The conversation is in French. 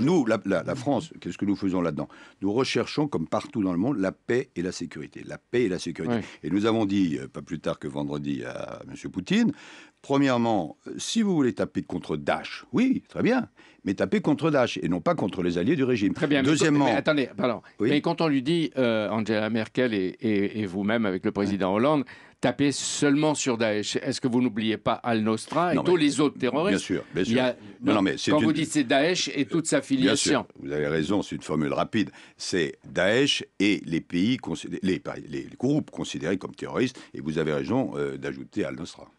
Nous, la, France, qu'est-ce que nous faisons là-dedans Nous recherchons, comme partout dans le monde, la paix et la sécurité. La paix et la sécurité. Et nous avons dit, euh, pas plus tard que vendredi à M. Poutine, premièrement, euh, si vous voulez taper contre Daesh, oui, très bien mais taper contre Daesh et non pas contre les alliés du régime. Très bien. Deuxièmement, mais, attendez, Mais quand on lui dit euh, Angela Merkel et, vous-même avec le président Hollande taper seulement sur Daesh. Est-ce que vous n'oubliez pas al Nostra et tous les autres terroristes Bien sûr, bien quand vous dites c'est Daesh et toute sa filiation. vous avez raison, c'est une formule rapide. C'est Daesh et les pays, les, groupes considérés comme terroristes, et vous avez raison euh, d'ajouter al Nostra.